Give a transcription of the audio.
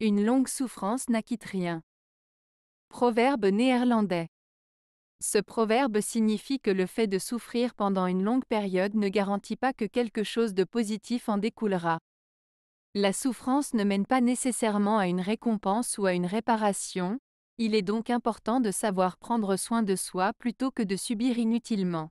Une longue souffrance n'acquitte rien. Proverbe néerlandais. Ce proverbe signifie que le fait de souffrir pendant une longue période ne garantit pas que quelque chose de positif en découlera. La souffrance ne mène pas nécessairement à une récompense ou à une réparation, il est donc important de savoir prendre soin de soi plutôt que de subir inutilement.